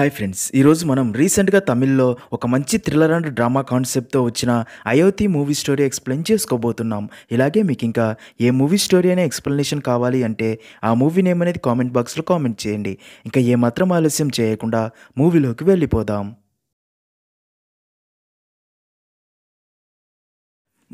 hi friends ఈరోజు మనం రీసెంట్గా తమిళ్లో ఒక మంచి థ్రిల్లర్ అండ్ డ్రామా కాన్సెప్ట్తో వచ్చిన అయోతి మూవీ స్టోరీ ఎక్స్ప్లెయిన్ చేసుకోబోతున్నాం ఇలాగే మీకు ఇంకా ఏ మూవీ స్టోరీ అనే ఎక్స్ప్లెనేషన్ కావాలి అంటే ఆ మూవీ నేమ్ అనేది కామెంట్ బాక్స్లో కామెంట్ చేయండి ఇంకా ఏమాత్రం ఆలస్యం చేయకుండా మూవీలోకి వెళ్ళిపోదాం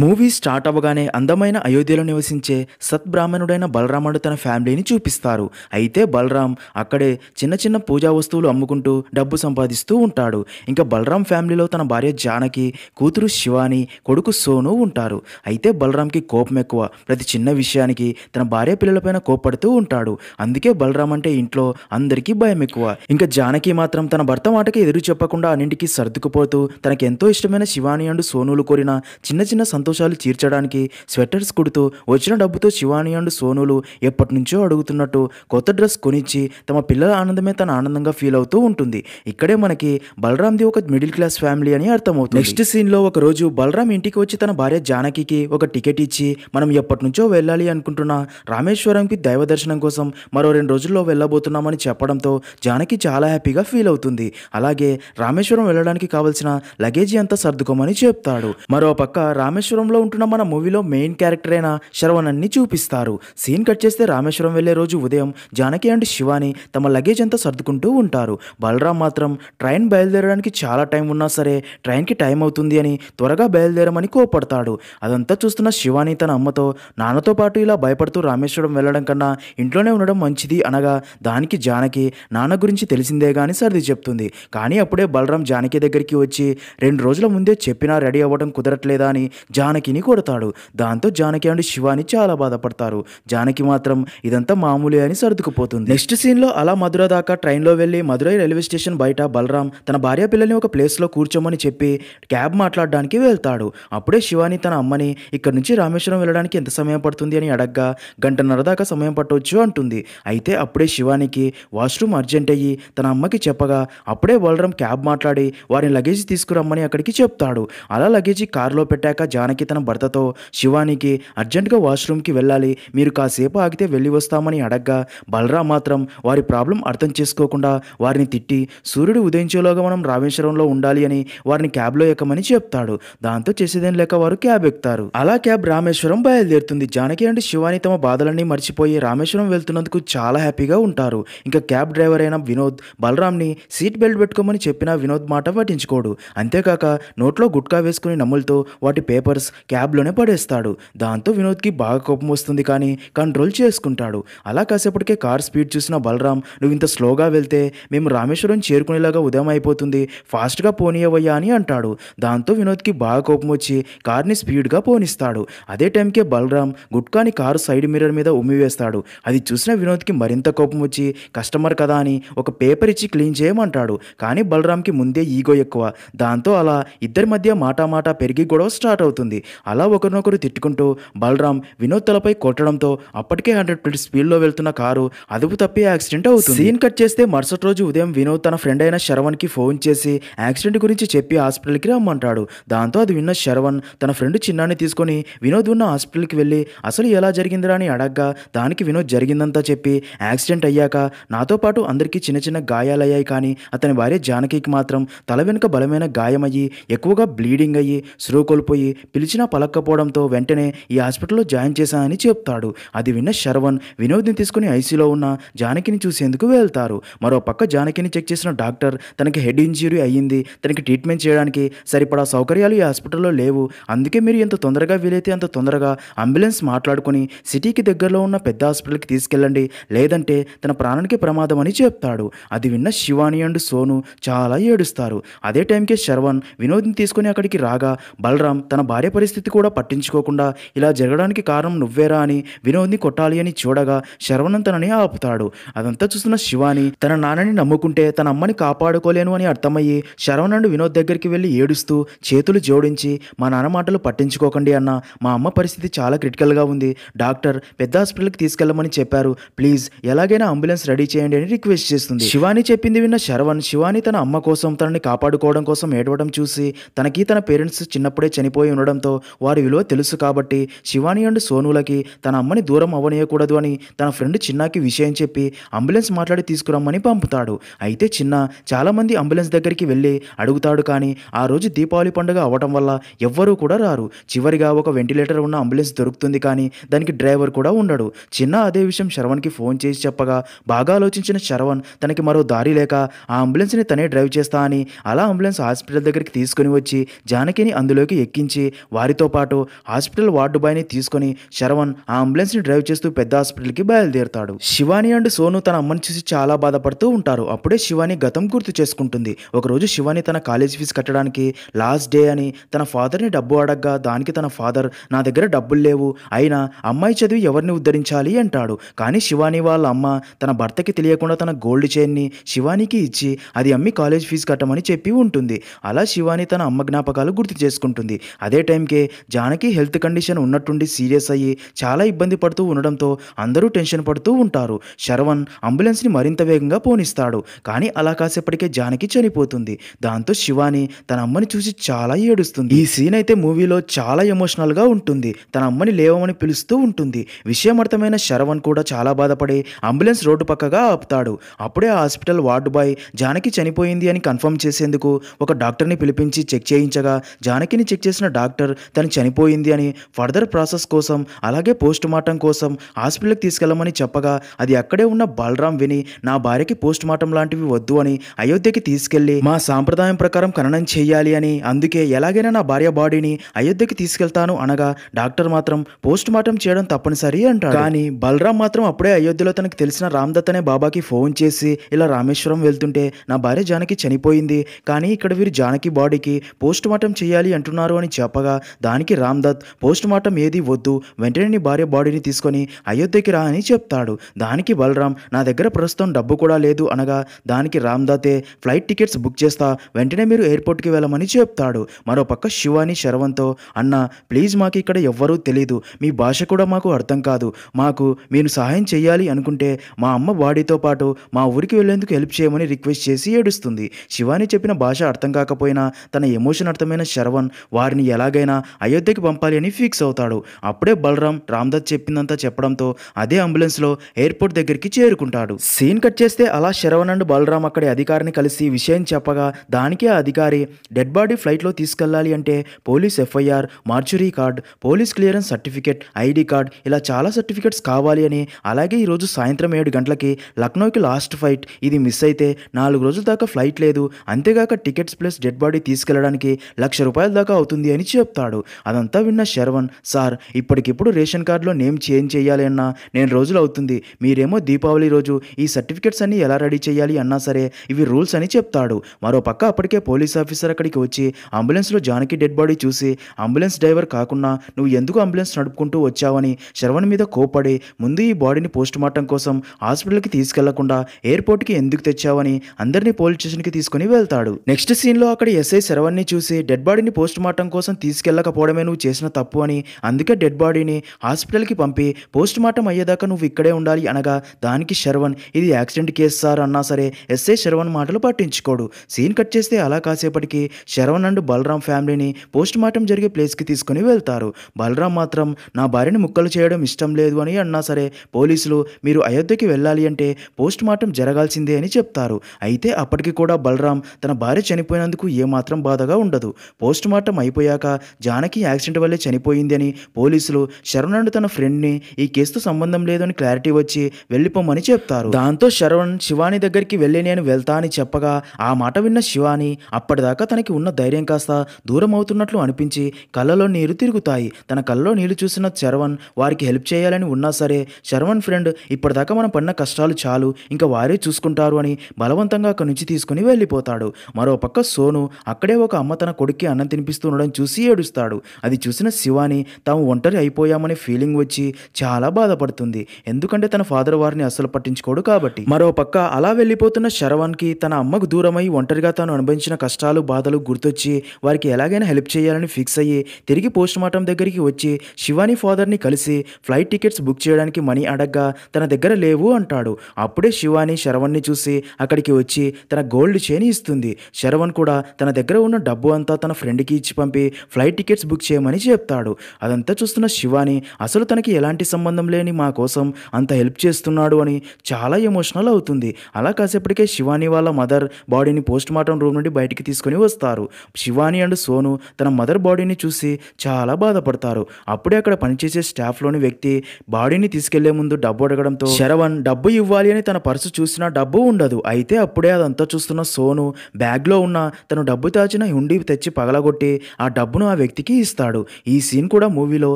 మూవీ స్టార్ట్ అవ్వగానే అందమైన అయోధ్యలో నివసించే సద్బ్రాహ్మణుడైన బలరాముడు తన ఫ్యామిలీని చూపిస్తారు అయితే బలరాం అక్కడే చిన్న చిన్న పూజా వస్తువులు అమ్ముకుంటూ డబ్బు సంపాదిస్తూ ఉంటాడు ఇంకా బలరాం ఫ్యామిలీలో తన భార్య జానకి కూతురు శివాని కొడుకు సోను ఉంటారు అయితే బలరాంకి కోపం ఎక్కువ ప్రతి చిన్న విషయానికి తన భార్య పిల్లలపైన కోపడుతూ ఉంటాడు అందుకే బలరాం అంటే ఇంట్లో అందరికీ భయం ఎక్కువ ఇంకా జానకి మాత్రం తన భర్త మాటకి ఎదురు చెప్పకుండా అన్నింటికీ సర్దుకుపోతూ తనకెంతో ఇష్టమైన శివాని అండ్ సోనులు కోరిన చిన్న చిన్న సంతోషాలు తీర్చడానికి స్వెటర్స్ కుడుతూ వచ్చిన డబ్బుతో శివాని అండ్ సోనులు ఎప్పటి నుంచో అడుగుతున్నట్టు కొత్త డ్రెస్ కొనిచ్చి తమ పిల్లల ఆనందమే తన ఆనందంగా ఫీల్ అవుతూ ఉంటుంది ఇక్కడే మనకి బలరామ్ది ఒక మిడిల్ క్లాస్ ఫ్యామిలీ అని అర్థమవుతుంది నెక్స్ట్ సీన్లో ఒక రోజు బలరాం ఇంటికి వచ్చి తన భార్య జానకికి ఒక టికెట్ ఇచ్చి మనం ఎప్పటి నుంచో వెళ్ళాలి అనుకుంటున్న రామేశ్వరంకి దైవ దర్శనం కోసం మరో రెండు రోజుల్లో వెళ్ళబోతున్నామని చెప్పడంతో జానకి చాలా హ్యాపీగా ఫీల్ అవుతుంది అలాగే రామేశ్వరం వెళ్ళడానికి కావలసిన లగేజీ అంతా సర్దుకోమని చెప్తాడు మరో పక్క రామేశ్వరం రామేశ్వరంలో ఉంటున్న మన మూవీలో మెయిన్ క్యారెక్టర్ అయిన శరవణన్ని చూపిస్తారు సీన్ కట్ చేస్తే రామేశ్వరం వెళ్లే రోజు ఉదయం జానకి అండ్ శివాని తమ లగేజ్ అంతా సర్దుకుంటూ ఉంటారు బలరాం మాత్రం ట్రైన్ బయలుదేరడానికి చాలా టైం ఉన్నా సరే ట్రైన్కి టైం అవుతుంది అని త్వరగా బయలుదేరమని కోపడతాడు అదంతా చూస్తున్న శివాని తన అమ్మతో నాన్నతో పాటు ఇలా భయపడుతూ రామేశ్వరం వెళ్ళడం కన్నా ఇంట్లోనే ఉండడం మంచిది అనగా దానికి జానకి నాన్న గురించి తెలిసిందే కానీ సర్ది చెప్తుంది కానీ అప్పుడే బలరాం జానకి దగ్గరికి వచ్చి రెండు రోజుల ముందే చెప్పినా రెడీ అవ్వడం కుదరట్లేదా అని జానకిని కొడతాడు దాంతో జానకి అండ్ శివాని చాలా బాధపడతారు జానకి మాత్రం ఇదంతా మామూలే అని సర్దుకుపోతుంది నెక్స్ట్ సీన్లో అలా మధుర దాకా ట్రైన్లో వెళ్ళి మధురై రైల్వే స్టేషన్ బయట బలరాం తన భార్య పిల్లల్ని ఒక ప్లేస్ లో కూర్చోమని చెప్పి క్యాబ్ మాట్లాడడానికి వెళ్తాడు అప్పుడే శివాని తన అమ్మని ఇక్కడ నుంచి రామేశ్వరం వెళ్ళడానికి ఎంత సమయం పడుతుంది అని అడగ్గా గంటన్నర దాకా సమయం పట్టవచ్చు అంటుంది అయితే అప్పుడే శివానికి వాష్రూమ్ అర్జెంట్ అయ్యి తన అమ్మకి చెప్పగా అప్పుడే బలరాం క్యాబ్ మాట్లాడి వారిని లగేజ్ తీసుకురమ్మని అక్కడికి చెప్తాడు అలా లగేజీ కారులో పెట్టాక జానకి తనకి తన భర్తతో శివానికి అర్జెంటుగా వాష్రూమ్కి వెళ్ళాలి మీరు కాసేపు ఆగితే వెళ్ళి వస్తామని అడగ్గా బలరాం మాత్రం వారి ప్రాబ్లం అర్థం చేసుకోకుండా వారిని తిట్టి సూర్యుడు ఉదయించేలోగా మనం రామేశ్వరంలో ఉండాలి అని వారిని క్యాబ్లో ఎక్కమని చెప్తాడు దాంతో చేసేదేం లేక వారు క్యాబ్ ఎక్కుతారు అలా క్యాబ్ రామేశ్వరం బయలుదేరుతుంది జానకి అండ్ శివాని తమ బాధలన్నీ మర్చిపోయి రామేశ్వరం వెళ్తున్నందుకు చాలా హ్యాపీగా ఉంటారు ఇంకా క్యాబ్ డ్రైవర్ అయిన వినోద్ బలరామ్ని సీట్ బెల్ట్ పెట్టుకోమని చెప్పిన వినోద్ మాట పట్టించుకోడు అంతేకాక నోట్లో గుట్కా వేసుకుని నమ్ములతో వాటి పేపర్స్ డాలర్స్ క్యాబ్లోనే పడేస్తాడు దాంతో వినోద్కి బాగా కోపం వస్తుంది కానీ కంట్రోల్ చేసుకుంటాడు అలా కాసేపటికే కార్ స్పీడ్ చూసిన బలరాం నువ్వు ఇంత స్లోగా వెళ్తే మేము రామేశ్వరం చేరుకునేలాగా ఉదయం అయిపోతుంది ఫాస్ట్గా పోనీయవయ్యా అని అంటాడు దాంతో వినోద్కి బాగా కోపం వచ్చి కార్ని స్పీడ్గా పోనిస్తాడు అదే టైంకే బలరాం గుట్కాని కారు సైడ్ మిర్రర్ మీద ఉమ్మివేస్తాడు అది చూసిన వినోద్కి మరింత కోపం వచ్చి కస్టమర్ కదా అని ఒక పేపర్ ఇచ్చి క్లీన్ చేయమంటాడు కానీ బలరాంకి ముందే ఈగో ఎక్కువ దాంతో అలా ఇద్దరి మధ్య మాటా మాటా పెరిగి గొడవ స్టార్ట్ అవుతుంది ఉంటుంది అలా ఒకరినొకరు తిట్టుకుంటూ బలరాం వినోద్ తలపై కొట్టడంతో అప్పటికే హండ్రెడ్ స్పీడ్ స్పీడ్లో వెళ్తున్న కారు అదుపు తప్పి యాక్సిడెంట్ అవుతుంది సీన్ కట్ చేస్తే మరుసటి రోజు ఉదయం వినోద్ తన ఫ్రెండ్ అయిన శరవణ్కి ఫోన్ చేసి యాక్సిడెంట్ గురించి చెప్పి హాస్పిటల్కి రమ్మంటాడు దాంతో అది విన్న శరవణ్ తన ఫ్రెండ్ చిన్నాన్ని తీసుకొని వినోద్ ఉన్న హాస్పిటల్కి వెళ్ళి అసలు ఎలా జరిగిందిరా అని అడగ్గా దానికి వినోద్ జరిగిందంతా చెప్పి యాక్సిడెంట్ అయ్యాక నాతో పాటు అందరికీ చిన్న చిన్న గాయాలయ్యాయి కానీ అతని భార్య జానకికి మాత్రం తల వెనుక బలమైన గాయమయ్యి ఎక్కువగా బ్లీడింగ్ అయ్యి స్రో కోల్పోయి పిలిచినా పలక్కపోవడంతో వెంటనే ఈ హాస్పిటల్లో జాయిన్ చేశానని చెప్తాడు అది విన్న శర్వన్ వినోద్ని తీసుకుని ఐసీలో ఉన్న జానకిని చూసేందుకు వెళ్తారు మరో పక్క జానకిని చెక్ చేసిన డాక్టర్ తనకి హెడ్ ఇంజ్యూరీ అయ్యింది తనకి ట్రీట్మెంట్ చేయడానికి సరిపడా సౌకర్యాలు ఈ హాస్పిటల్లో లేవు అందుకే మీరు ఎంత తొందరగా వీలైతే అంత తొందరగా అంబులెన్స్ మాట్లాడుకుని సిటీకి దగ్గరలో ఉన్న పెద్ద హాస్పిటల్కి తీసుకెళ్ళండి లేదంటే తన ప్రాణానికి ప్రమాదం అని చెప్తాడు అది విన్న శివాని అండ్ సోను చాలా ఏడుస్తారు అదే టైంకే శర్వన్ వినోద్ని తీసుకుని అక్కడికి రాగా బలరాం తన భార్య భార్య పరిస్థితి కూడా పట్టించుకోకుండా ఇలా జరగడానికి కారణం నువ్వేరా అని వినోద్ని కొట్టాలి అని చూడగా శరవణన్ తనని ఆపుతాడు అదంతా చూస్తున్న శివాని తన నాన్నని నమ్ముకుంటే తన అమ్మని కాపాడుకోలేను అని అర్థమయ్యి శరవణుడు వినోద్ దగ్గరికి వెళ్ళి ఏడుస్తూ చేతులు జోడించి మా నాన్న మాటలు పట్టించుకోకండి అన్న మా అమ్మ పరిస్థితి చాలా క్రిటికల్గా ఉంది డాక్టర్ పెద్ద హాస్పిటల్కి తీసుకెళ్లమని చెప్పారు ప్లీజ్ ఎలాగైనా అంబులెన్స్ రెడీ చేయండి అని రిక్వెస్ట్ చేస్తుంది శివాని చెప్పింది విన్న శరవణ్ శివాని తన అమ్మ కోసం తనని కాపాడుకోవడం కోసం ఏడవడం చూసి తనకి తన పేరెంట్స్ చిన్నప్పుడే చనిపోయి ఉండడం ఉండడంతో వారి విలువ తెలుసు కాబట్టి శివాని అండ్ సోనులకి తన అమ్మని దూరం అవ్వనీయకూడదు అని తన ఫ్రెండ్ చిన్నాకి విషయం చెప్పి అంబులెన్స్ మాట్లాడి తీసుకురమ్మని పంపుతాడు అయితే చిన్న చాలామంది అంబులెన్స్ దగ్గరికి వెళ్ళి అడుగుతాడు కానీ ఆ రోజు దీపావళి పండుగ అవ్వటం వల్ల ఎవ్వరూ కూడా రారు చివరిగా ఒక వెంటిలేటర్ ఉన్న అంబులెన్స్ దొరుకుతుంది కానీ దానికి డ్రైవర్ కూడా ఉండడు చిన్న అదే విషయం శరవణ్కి ఫోన్ చేసి చెప్పగా బాగా ఆలోచించిన శరవణ్ తనకి మరో దారి లేక ఆ అంబులెన్స్ని తనే డ్రైవ్ చేస్తా అని అలా అంబులెన్స్ హాస్పిటల్ దగ్గరికి తీసుకుని వచ్చి జానకిని అందులోకి ఎక్కించి వారితో పాటు హాస్పిటల్ వార్డు బాయ్ని తీసుకుని శరవణ్ ఆ అంబులెన్స్ని డ్రైవ్ చేస్తూ పెద్ద హాస్పిటల్కి బయలుదేరుతాడు శివాని అండ్ సోను తన అమ్మని చూసి చాలా బాధపడుతూ ఉంటారు అప్పుడే శివాని గతం గుర్తు చేసుకుంటుంది ఒకరోజు శివాని తన కాలేజ్ ఫీజు కట్టడానికి లాస్ట్ డే అని తన ఫాదర్ని డబ్బు అడగ్గా దానికి తన ఫాదర్ నా దగ్గర డబ్బులు లేవు అయినా అమ్మాయి చదివి ఎవరిని ఉద్ధరించాలి అంటాడు కానీ శివాని వాళ్ళ అమ్మ తన భర్తకి తెలియకుండా తన గోల్డ్ చైన్ని శివానికి ఇచ్చి అది అమ్మి కాలేజ్ ఫీజు కట్టమని చెప్పి ఉంటుంది అలా శివాని తన అమ్మ జ్ఞాపకాలు గుర్తు చేసుకుంటుంది అదే టైంకే జానకి హెల్త్ కండిషన్ ఉన్నట్టుండి సీరియస్ అయ్యి చాలా ఇబ్బంది పడుతూ ఉండడంతో అందరూ టెన్షన్ పడుతూ ఉంటారు శరవణ్ అంబులెన్స్ని మరింత వేగంగా పోనిస్తాడు కానీ అలా కాసేపటికే జానకి చనిపోతుంది దాంతో శివాని తన అమ్మని చూసి చాలా ఏడుస్తుంది ఈ సీన్ అయితే మూవీలో చాలా ఎమోషనల్గా ఉంటుంది తన అమ్మని లేవమని పిలుస్తూ ఉంటుంది విషయం అర్థమైన శరవణ్ కూడా చాలా బాధపడి అంబులెన్స్ రోడ్డు పక్కగా ఆపుతాడు అప్పుడే ఆ హాస్పిటల్ వార్డు బాయ్ జానకి చనిపోయింది అని కన్ఫర్మ్ చేసేందుకు ఒక డాక్టర్ని పిలిపించి చెక్ చేయించగా జానకిని చెక్ చేసిన డాక్టర్ డాక్టర్ తను చనిపోయింది అని ఫర్దర్ ప్రాసెస్ కోసం అలాగే పోస్ట్ మార్టం కోసం హాస్పిటల్కి తీసుకెళ్లమని చెప్పగా అది అక్కడే ఉన్న బలరాం విని నా భార్యకి పోస్ట్ మార్టం లాంటివి వద్దు అని అయోధ్యకి తీసుకెళ్లి మా సాంప్రదాయం ప్రకారం ఖననం చేయాలి అని అందుకే ఎలాగైనా నా భార్య బాడీని అయోధ్యకి తీసుకెళ్తాను అనగా డాక్టర్ మాత్రం పోస్ట్ మార్టం చేయడం తప్పనిసరి అంటాడు కానీ బలరాం మాత్రం అప్పుడే అయోధ్యలో తనకు తెలిసిన దత్ అనే బాబాకి ఫోన్ చేసి ఇలా రామేశ్వరం వెళ్తుంటే నా భార్య జానకి చనిపోయింది కానీ ఇక్కడ వీరు జానకి బాడీకి పోస్ట్ మార్టం చేయాలి అంటున్నారు అని చెప్పగా చేశారా దానికి రామ్దత్ పోస్ట్ మార్టం ఏది వద్దు వెంటనే నీ భార్య బాడీని తీసుకొని అయోధ్యకి రా అని చెప్తాడు దానికి బలరాం నా దగ్గర ప్రస్తుతం డబ్బు కూడా లేదు అనగా దానికి రామ్దత్తే ఫ్లైట్ టికెట్స్ బుక్ చేస్తా వెంటనే మీరు ఎయిర్పోర్ట్కి వెళ్ళమని చెప్తాడు మరోపక్క శివాని శరవంతో అన్న ప్లీజ్ మాకు ఇక్కడ ఎవ్వరూ తెలీదు మీ భాష కూడా మాకు అర్థం కాదు మాకు మీరు సహాయం చేయాలి అనుకుంటే మా అమ్మ బాడీతో పాటు మా ఊరికి వెళ్లేందుకు హెల్ప్ చేయమని రిక్వెస్ట్ చేసి ఏడుస్తుంది శివాని చెప్పిన భాష అర్థం కాకపోయినా తన ఎమోషన్ అర్థమైన శరవణ్ వారిని ఎలాగైనా ఎలాగైనా అయోధ్యకి పంపాలి అని ఫిక్స్ అవుతాడు అప్పుడే బలరాం రామ్దాస్ చెప్పిందంతా చెప్పడంతో అదే అంబులెన్స్లో ఎయిర్పోర్ట్ దగ్గరికి చేరుకుంటాడు సీన్ కట్ చేస్తే అలా శరవణ్ అండ్ బలరాం అక్కడి అధికారిని కలిసి విషయం చెప్పగా దానికి ఆ అధికారి డెడ్ బాడీ ఫ్లైట్లో తీసుకెళ్లాలి అంటే police FIR mortuary card police clearance certificate ID card ఇలా చాలా సర్టిఫికేట్స్ కావాలి అని అలాగే ఈరోజు సాయంత్రం ఏడు గంటలకి లక్నోకి లాస్ట్ ఫ్లైట్ ఇది మిస్ అయితే నాలుగు రోజుల దాకా ఫ్లైట్ లేదు అంతేగాక టికెట్స్ ప్లస్ డెడ్ బాడీ తీసుకెళ్లడానికి లక్ష రూపాయల దాకా అవుతుంది అని చెప్పారు చెప్తాడు అదంతా విన్న శరవణ్ సార్ ఇప్పటికిప్పుడు రేషన్ కార్డులో నేమ్ చేంజ్ చేయాలి అన్నా నేను రోజులు అవుతుంది మీరేమో దీపావళి రోజు ఈ సర్టిఫికెట్స్ అన్ని ఎలా రెడీ చేయాలి అన్నా సరే ఇవి రూల్స్ అని చెప్తాడు మరో పక్క అప్పటికే పోలీస్ ఆఫీసర్ అక్కడికి వచ్చి అంబులెన్స్లో జానకి డెడ్ బాడీ చూసి అంబులెన్స్ డ్రైవర్ కాకుండా నువ్వు ఎందుకు అంబులెన్స్ నడుపుకుంటూ వచ్చావని శరవణ్ మీద కోపడి ముందు ఈ బాడీని పోస్టుమార్టం కోసం హాస్పిటల్కి తీసుకెళ్లకుండా ఎయిర్పోర్ట్కి ఎందుకు తెచ్చావని అందరినీ పోలీస్ స్టేషన్కి తీసుకుని వెళ్తాడు నెక్స్ట్ సీన్లో అక్కడ ఎస్ఐ శరవణ్ని చూసి డెడ్ బాడీని పోస్టుమార్టం కోసం తీసుకు తీసుకెళ్ళకపోవడమే నువ్వు చేసిన తప్పు అని అందుకే డెడ్ బాడీని హాస్పిటల్కి పంపి పోస్ట్ మార్టం అయ్యేదాకా నువ్వు ఇక్కడే ఉండాలి అనగా దానికి శరవణ్ ఇది యాక్సిడెంట్ కేసు సార్ అన్నా సరే ఎస్ఏ శరవణ్ మాటలు పట్టించుకోడు సీన్ కట్ చేస్తే అలా కాసేపటికి శర్వన్ అండ్ బలరాం ఫ్యామిలీని పోస్ట్ మార్టం జరిగే ప్లేస్కి తీసుకుని వెళ్తారు బలరాం మాత్రం నా భార్యని ముక్కలు చేయడం ఇష్టం లేదు అని అన్నా సరే పోలీసులు మీరు అయోధ్యకి వెళ్ళాలి అంటే పోస్ట్ మార్టం జరగాల్సిందే అని చెప్తారు అయితే అప్పటికి కూడా బలరాం తన భార్య చనిపోయినందుకు ఏమాత్రం బాధగా ఉండదు పోస్ట్ మార్టం అయిపోయాక జానకి యాక్సిడెంట్ వల్లే చనిపోయింది అని పోలీసులు శరణ్ తన ఫ్రెండ్ని ఈ కేసుతో సంబంధం లేదని క్లారిటీ వచ్చి వెళ్ళిపోమని చెప్తారు దాంతో శరవణ్ శివాని దగ్గరికి వెళ్ళి నేను వెళ్తా అని చెప్పగా ఆ మాట విన్న శివాని అప్పటిదాకా తనకి ఉన్న ధైర్యం కాస్త దూరం అవుతున్నట్లు అనిపించి కళ్ళలో నీరు తిరుగుతాయి తన కళ్ళలో నీళ్లు చూసిన శరవణ్ వారికి హెల్ప్ చేయాలని ఉన్నా సరే శరవణ్ ఫ్రెండ్ ఇప్పటిదాకా మనం పడిన కష్టాలు చాలు ఇంకా వారే చూసుకుంటారు అని బలవంతంగా అక్కడి నుంచి తీసుకుని వెళ్ళిపోతాడు మరోపక్క సోను అక్కడే ఒక అమ్మ తన కొడుక్కి అన్నం తినిపిస్తూ ఉండడం చూసి ఏడుస్తాడు అది చూసిన శివాని తాము ఒంటరి అయిపోయామనే ఫీలింగ్ వచ్చి చాలా బాధపడుతుంది ఎందుకంటే తన ఫాదర్ వారిని అస్సలు పట్టించుకోడు కాబట్టి మరో పక్క అలా వెళ్ళిపోతున్న శరవణ్కి తన అమ్మకు దూరమై ఒంటరిగా తాను అనుభవించిన కష్టాలు బాధలు గుర్తొచ్చి వారికి ఎలాగైనా హెల్ప్ చేయాలని ఫిక్స్ అయ్యి తిరిగి పోస్ట్ మార్టం దగ్గరికి వచ్చి శివాని ఫాదర్ని కలిసి ఫ్లైట్ టికెట్స్ బుక్ చేయడానికి మనీ అడగ్గా తన దగ్గర లేవు అంటాడు అప్పుడే శివాని శరవణ్ని చూసి అక్కడికి వచ్చి తన గోల్డ్ చేని ఇస్తుంది శరవణ్ కూడా తన దగ్గర ఉన్న డబ్బు అంతా తన ఫ్రెండ్కి ఇచ్చి పంపి ఫ్లైట్ ఫ్లైట్ టికెట్స్ బుక్ చేయమని చెప్తాడు అదంతా చూస్తున్న శివాని అసలు తనకి ఎలాంటి సంబంధం లేని మా కోసం అంత హెల్ప్ చేస్తున్నాడు అని చాలా ఎమోషనల్ అవుతుంది అలా కాసేపటికే శివాని వాళ్ళ మదర్ బాడీని పోస్ట్ మార్టం రూమ్ నుండి బయటికి తీసుకొని వస్తారు శివాని అండ్ సోను తన మదర్ బాడీని చూసి చాలా బాధపడతారు అప్పుడే అక్కడ పనిచేసే స్టాఫ్లోని వ్యక్తి బాడీని తీసుకెళ్లే ముందు డబ్బు అడగడంతో శరవణ్ డబ్బు ఇవ్వాలి అని తన పర్సు చూసినా డబ్బు ఉండదు అయితే అప్పుడే అదంతా చూస్తున్న సోను బ్యాగ్లో ఉన్న తను డబ్బు దాచిన హుండీ తెచ్చి పగలగొట్టి ఆ డబ్బును ఆ వ్యక్తికి ఇస్తాడు ఈ సీన్ కూడా మూవీలో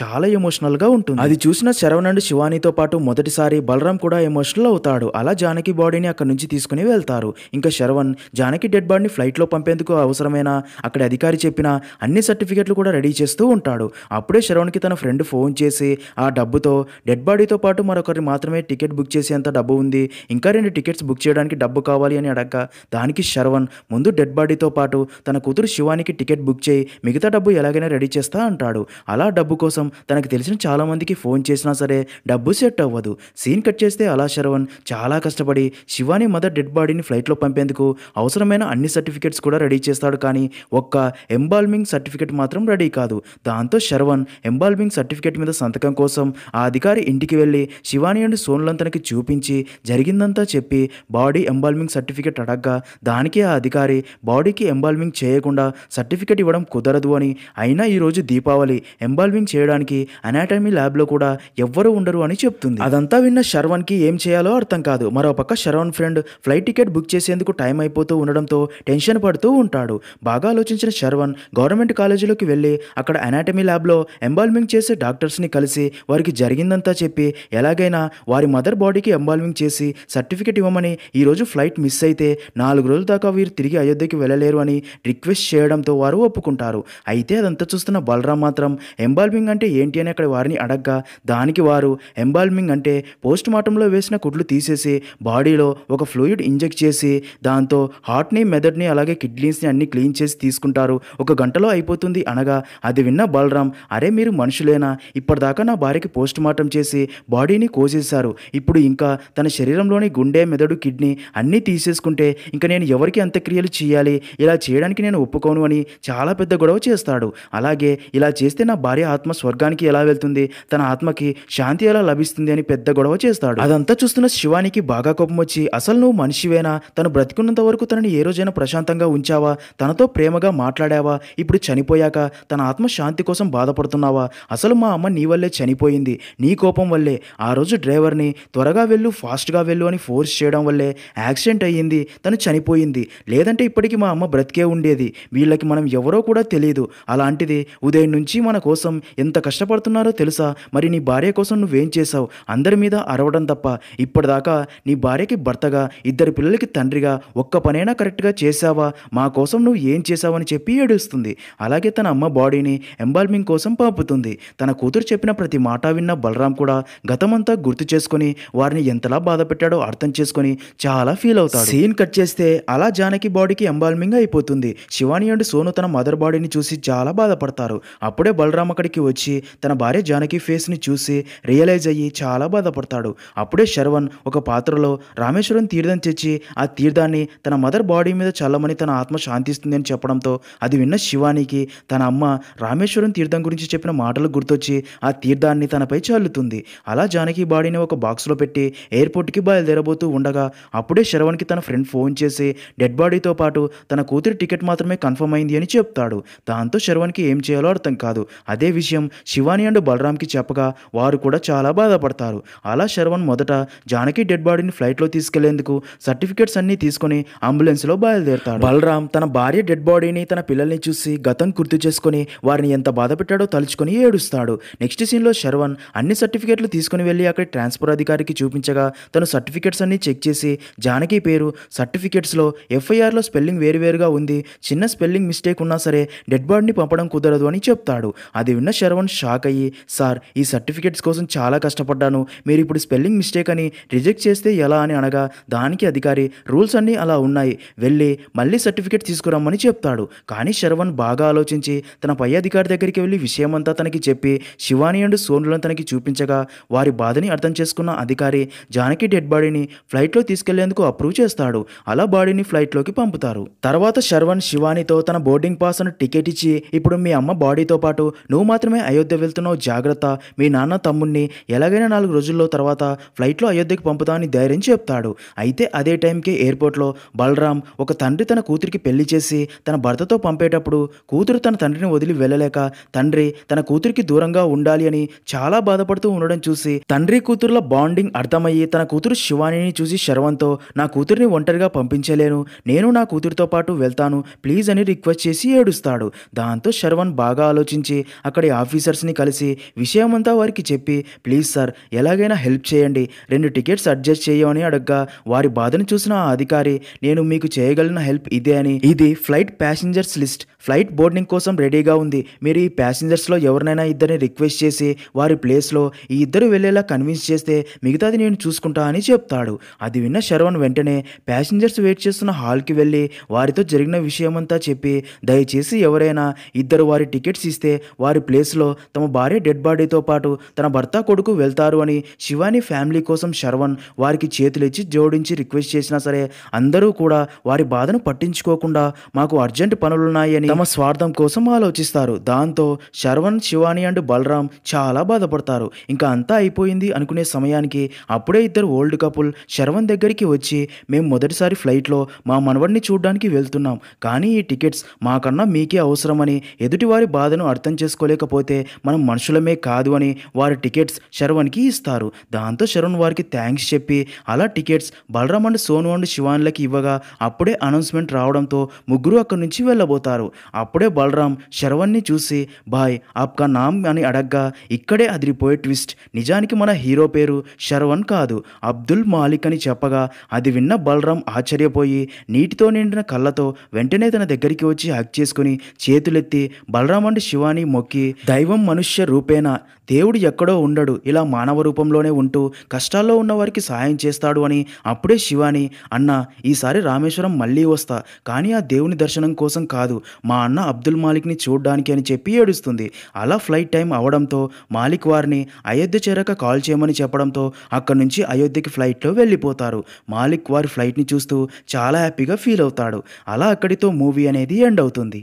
చాలా ఎమోషనల్గా ఉంటుంది అది చూసిన శరవణ్ అండ్ శివానితో పాటు మొదటిసారి బలరాం కూడా ఎమోషనల్ అవుతాడు అలా జానకి బాడీని అక్కడ నుంచి తీసుకుని వెళ్తారు ఇంకా శరవణ్ జానకి డెడ్ బాడీని ఫ్లైట్లో పంపేందుకు అవసరమైన అక్కడ అధికారి చెప్పిన అన్ని సర్టిఫికెట్లు కూడా రెడీ చేస్తూ ఉంటాడు అప్పుడే శరవణ్కి తన ఫ్రెండ్ ఫోన్ చేసి ఆ డబ్బుతో డెడ్ బాడీతో పాటు మరొకరిని మాత్రమే టికెట్ బుక్ చేసేంత డబ్బు ఉంది ఇంకా రెండు టికెట్స్ బుక్ చేయడానికి డబ్బు కావాలి అని అడగ దానికి శరవణ్ ముందు డెడ్ బాడీతో పాటు తన కూతురు శివానికి టికెట్ బుక్ చేయి మిగతా డబ్బు ఎలాగైనా రెడీ చేస్తా అంటాడు అలా డబ్బు కోసం తనకు తెలిసిన చాలామందికి ఫోన్ చేసినా సరే డబ్బు సెట్ అవ్వదు సీన్ కట్ చేస్తే అలా శరవణ్ చాలా కష్టపడి శివాని మదర్ డెడ్ బాడీని ఫ్లైట్లో పంపేందుకు అవసరమైన అన్ని సర్టిఫికెట్స్ కూడా రెడీ చేస్తాడు కానీ ఒక్క ఎంబాల్మింగ్ సర్టిఫికెట్ మాత్రం రెడీ కాదు దాంతో శరవణ్ ఎంబాల్మింగ్ సర్టిఫికెట్ మీద సంతకం కోసం ఆ అధికారి ఇంటికి వెళ్ళి శివాని అండ్ సోన్లను తనకి చూపించి జరిగిందంతా చెప్పి బాడీ ఎంబాల్మింగ్ సర్టిఫికెట్ అడగ్గా దానికి ఆ అధికారి బాడీకి ఎంబాల్మింగ్ చేయకుండా సర్టిఫికెట్ ఇవ్వడం కుదరదు అని కానీ అయినా ఈరోజు దీపావళి ఎంబాల్వింగ్ చేయడానికి అనాటమీ ల్యాబ్లో కూడా ఎవ్వరూ ఉండరు అని చెప్తుంది అదంతా విన్న శర్వన్కి ఏం చేయాలో అర్థం కాదు మరోపక్క Saravan friend flight ticket book చేసేందుకు టైం అయిపోతూ ఉండడంతో టెన్షన్ పడుతూ ఉంటాడు బాగా ఆలోచించిన శర్వన్ గవర్నమెంట్ కాలేజీలోకి వెళ్ళి అక్కడ అనాటమీ ల్యాబ్లో ఎంబాల్వింగ్ చేసే డాక్టర్స్ని కలిసి వారికి జరిగిందంతా చెప్పి ఎలాగైనా వారి మదర్ బాడీకి ఎంబాల్వింగ్ చేసి సర్టిఫికెట్ ఇవ్వమని ఈరోజు ఫ్లైట్ మిస్ అయితే నాలుగు రోజుల దాకా వీరు తిరిగి అయోధ్యకి వెళ్ళలేరు అని రిక్వెస్ట్ చేయడంతో వారు ఒప్పుకుంటారు అయితే అదంతా చూస్తున్న బలరాం మాత్రం ఎంబాల్మింగ్ అంటే ఏంటి అని అక్కడ వారిని అడగ్గా దానికి వారు ఎంబాల్మింగ్ అంటే పోస్ట్ మార్టంలో వేసిన కుట్లు తీసేసి బాడీలో ఒక ఫ్లూయిడ్ ఇంజెక్ట్ చేసి దాంతో హార్ట్ని మెదడ్ని అలాగే కిడ్నీస్ని అన్ని క్లీన్ చేసి తీసుకుంటారు ఒక గంటలో అయిపోతుంది అనగా అది విన్న బలరాం అరే మీరు మనుషులేనా ఇప్పటిదాకా నా భార్యకి పోస్ట్ మార్టం చేసి బాడీని కోసేశారు ఇప్పుడు ఇంకా తన శరీరంలోని గుండె మెదడు కిడ్నీ అన్నీ తీసేసుకుంటే ఇంకా నేను ఎవరికి అంత్యక్రియలు చేయాలి ఇలా చేయడానికి నేను ఒప్పుకోను అని చాలా పెద్ద గొడవ చేస్తాను చేస్తాడు అలాగే ఇలా చేస్తే నా భార్య ఆత్మ స్వర్గానికి ఎలా వెళ్తుంది తన ఆత్మకి శాంతి ఎలా లభిస్తుంది అని పెద్ద గొడవ చేస్తాడు అదంతా చూస్తున్న శివానికి బాగా కోపం వచ్చి అసలు నువ్వు మనిషివేనా తను బ్రతికున్నంత వరకు తనని ఏ రోజైనా ప్రశాంతంగా ఉంచావా తనతో ప్రేమగా మాట్లాడావా ఇప్పుడు చనిపోయాక తన ఆత్మ శాంతి కోసం బాధపడుతున్నావా అసలు మా అమ్మ నీ వల్లే చనిపోయింది నీ కోపం వల్లే ఆ రోజు డ్రైవర్ని త్వరగా వెళ్ళు ఫాస్ట్గా వెళ్ళు అని ఫోర్స్ చేయడం వల్లే యాక్సిడెంట్ అయ్యింది తను చనిపోయింది లేదంటే ఇప్పటికీ మా అమ్మ బ్రతికే ఉండేది వీళ్ళకి మనం ఎవరో కూడా తెలియదు అలాంటిది ఉదయం నుంచి మన కోసం ఎంత కష్టపడుతున్నారో తెలుసా మరి నీ భార్య కోసం నువ్వేం చేశావు అందరి మీద అరవడం తప్ప ఇప్పటిదాకా నీ భార్యకి భర్తగా ఇద్దరు పిల్లలకి తండ్రిగా ఒక్క పనైనా కరెక్ట్గా చేశావా మా కోసం నువ్వు ఏం చేశావని చెప్పి ఏడుస్తుంది అలాగే తన అమ్మ బాడీని ఎంబాల్మింగ్ కోసం పాపుతుంది తన కూతురు చెప్పిన ప్రతి మాట విన్న బలరాం కూడా గతమంతా గుర్తు చేసుకొని వారిని ఎంతలా బాధ పెట్టాడో అర్థం చేసుకొని చాలా ఫీల్ అవుతాడు సీన్ కట్ చేస్తే అలా జానకి బాడీకి ఎంబాల్మింగ్ అయిపోతుంది శివాని అండ్ సోను తన మదర్ బాడీని చూసి చాలా బాధపడతారు అప్పుడే బలరాం అక్కడికి వచ్చి తన భార్య జానకి ఫేస్ని చూసి రియలైజ్ అయ్యి చాలా బాధపడతాడు అప్పుడే శరవణ్ ఒక పాత్రలో రామేశ్వరం తీర్థం తెచ్చి ఆ తీర్థాన్ని తన మదర్ బాడీ మీద చల్లమని తన ఆత్మ శాంతిస్తుంది అని చెప్పడంతో అది విన్న శివానికి తన అమ్మ రామేశ్వరం తీర్థం గురించి చెప్పిన మాటలు గుర్తొచ్చి ఆ తీర్థాన్ని తనపై చల్లుతుంది అలా జానకి బాడీని ఒక బాక్స్లో పెట్టి ఎయిర్పోర్ట్కి బయలుదేరబోతూ ఉండగా అప్పుడే శరవణ్కి తన ఫ్రెండ్ ఫోన్ చేసి డెడ్ బాడీతో పాటు తన కూతురి టికెట్ మాత్రమే కన్ఫర్మ్ అయింది అని చెప్తాడు దాంతో దాంతో శర్వణ్కి ఏం చేయాలో అర్థం కాదు అదే విషయం శివాని అండ్ బలరామ్కి చెప్పగా వారు కూడా చాలా బాధపడతారు అలా శర్వణ్ మొదట జానకి డెడ్ బాడీని ఫ్లైట్లో తీసుకెళ్లేందుకు సర్టిఫికేట్స్ అన్నీ తీసుకుని అంబులెన్స్లో బయలుదేరుతాడు బలరామ్ తన భార్య డెడ్ బాడీని తన పిల్లల్ని చూసి గతం గుర్తు చేసుకుని వారిని ఎంత బాధ పెట్టాడో తలుచుకొని ఏడుస్తాడు నెక్స్ట్ సీన్లో శర్వణ్ అన్ని సర్టిఫికేట్లు తీసుకుని వెళ్ళి అక్కడ ట్రాన్స్ఫర్ అధికారికి చూపించగా తను సర్టిఫికేట్స్ అన్ని చెక్ చేసి జానకి పేరు సర్టిఫికేట్స్లో ఎఫ్ఐఆర్లో స్పెల్లింగ్ వేరువేరుగా ఉంది చిన్న స్పెల్లింగ్ మిస్టేక్ ఉన్నా సరే డెడ్ బాడీ కుర్రాడిని పంపడం కుదరదు అని చెప్తాడు అది విన్న శరవణ్ షాక్ అయ్యి సార్ ఈ సర్టిఫికెట్స్ కోసం చాలా కష్టపడ్డాను మీరు ఇప్పుడు స్పెల్లింగ్ మిస్టేక్ అని రిజెక్ట్ చేస్తే ఎలా అని అనగా దానికి అధికారి రూల్స్ అన్నీ అలా ఉన్నాయి వెళ్ళి మళ్ళీ సర్టిఫికెట్ తీసుకురమ్మని చెప్తాడు కానీ శరవణ్ బాగా ఆలోచించి తన పై అధికారి దగ్గరికి వెళ్ళి విషయమంతా తనకి చెప్పి శివాని అండ్ సోనులను తనకి చూపించగా వారి బాధని అర్థం చేసుకున్న అధికారి జానకి డెడ్ బాడీని ఫ్లైట్లో తీసుకెళ్లేందుకు అప్రూవ్ చేస్తాడు అలా బాడీని ఫ్లైట్లోకి పంపుతారు తర్వాత శర్వణ్ శివానితో తన బోర్డింగ్ పాస్ అను టికెట్ ఇచ్చి ఇచ్చి ఇప్పుడు మీ అమ్మ బాడీతో పాటు నువ్వు మాత్రమే అయోధ్య వెళ్తున్నావు జాగ్రత్త మీ నాన్న తమ్ముణ్ణి ఎలాగైనా నాలుగు రోజుల్లో తర్వాత ఫ్లైట్లో అయోధ్యకి పంపుతామని ధైర్యం చెప్తాడు అయితే అదే టైంకి ఎయిర్పోర్ట్లో బలరాం ఒక తండ్రి తన కూతురికి పెళ్లి చేసి తన భర్తతో పంపేటప్పుడు కూతురు తన తండ్రిని వదిలి వెళ్ళలేక తండ్రి తన కూతురికి దూరంగా ఉండాలి అని చాలా బాధపడుతూ ఉండడం చూసి తండ్రి కూతురుల బాండింగ్ అర్థమయ్యి తన కూతురు శివానిని చూసి శర్వంతో నా కూతురిని ఒంటరిగా పంపించలేను నేను నా కూతురితో పాటు వెళ్తాను ప్లీజ్ అని రిక్వెస్ట్ చేసి ఏడుస్తాడు దాంతో శర్వన్ బాగా ఆలోచించి అక్కడి ఆఫీసర్స్ని కలిసి విషయమంతా వారికి చెప్పి ప్లీజ్ సార్ ఎలాగైనా హెల్ప్ చేయండి రెండు టికెట్స్ అడ్జస్ట్ చేయమని అడగ్గా వారి బాధను చూసిన ఆ అధికారి నేను మీకు చేయగలిగిన హెల్ప్ ఇదే అని ఇది flight passengers list flight boarding కోసం రెడీగా ఉంది మీరు ఈ ప్యాసింజర్స్లో ఎవరినైనా ఇద్దరిని రిక్వెస్ట్ చేసి వారి ప్లేస్లో ఈ ఇద్దరు వెళ్ళేలా కన్విన్స్ చేస్తే మిగతాది నేను చూసుకుంటా అని చెప్తాడు అది విన్న శర్వణ్ వెంటనే ప్యాసింజర్స్ వెయిట్ చేస్తున్న హాల్కి వెళ్ళి వారితో జరిగిన విషయమంతా చెప్పి దయచేసి ఎవరైనా ఇద్దరు వారి టికెట్స్ ఇస్తే వారి ప్లేస్లో తమ భార్య డెడ్ బాడీతో పాటు తన భర్త కొడుకు వెళ్తారు అని శివాని ఫ్యామిలీ కోసం శరవణ్ వారికి చేతులిచ్చి జోడించి రిక్వెస్ట్ చేసినా సరే అందరూ కూడా వారి బాధను పట్టించుకోకుండా మాకు అర్జెంట్ పనులున్నాయని తమ స్వార్థం కోసం ఆలోచిస్తారు దాంతో శరవణ్ శివాని అండ్ బలరాం చాలా బాధపడతారు ఇంకా అంతా అయిపోయింది అనుకునే సమయానికి అప్పుడే ఇద్దరు ఓల్డ్ కపుల్ శరవణ్ దగ్గరికి వచ్చి మేము మొదటిసారి ఫ్లైట్లో మా మనవడిని చూడడానికి వెళ్తున్నాం కానీ ఈ టికెట్స్ మాకన్నా మీకే అవసరం చేస్తున్నామని ఎదుటివారి బాధను అర్థం చేసుకోలేకపోతే మనం మనుషులమే కాదు అని వారి టికెట్స్ శరవణ్కి ఇస్తారు దాంతో శరవణ్ వారికి థ్యాంక్స్ చెప్పి అలా tickets Balaram and Sonu and శివాన్లకి ఇవ్వగా అప్పుడే అనౌన్స్మెంట్ రావడంతో ముగ్గురు అక్కడి నుంచి వెళ్ళబోతారు అప్పుడే బలరాం శరవణ్ని చూసి బాయ్ ఆప్కా నామ్ అని అడగ్గా ఇక్కడే అదిరిపోయే ట్విస్ట్ నిజానికి మన హీరో పేరు శరవణ్ కాదు అబ్దుల్ మాలిక్ అని చెప్పగా అది విన్న బలరాం ఆశ్చర్యపోయి నీటితో నిండిన కళ్ళతో వెంటనే తన దగ్గరికి వచ్చి హక్ చేసుకుని చే చేతులెత్తి బలరామండి శివాని మొక్కి దైవం మనుష్య రూపేణ దేవుడు ఎక్కడో ఉండడు ఇలా మానవ రూపంలోనే ఉంటూ కష్టాల్లో ఉన్నవారికి సాయం చేస్తాడు అని అప్పుడే శివాని అన్న ఈసారి రామేశ్వరం మళ్ళీ వస్తా కానీ ఆ దేవుని దర్శనం కోసం కాదు మా అన్న అబ్దుల్ మాలిక్ని చూడ్డానికి అని చెప్పి ఏడుస్తుంది అలా ఫ్లైట్ టైం అవడంతో మాలిక్ వారిని అయోధ్య చేరక కాల్ చేయమని చెప్పడంతో అక్కడి నుంచి అయోధ్యకి ఫ్లైట్లో వెళ్ళిపోతారు మాలిక్ వారి ఫ్లైట్ని చూస్తూ చాలా హ్యాపీగా ఫీల్ అవుతాడు అలా అక్కడితో మూవీ అనేది ఎండ్ అవుతుంది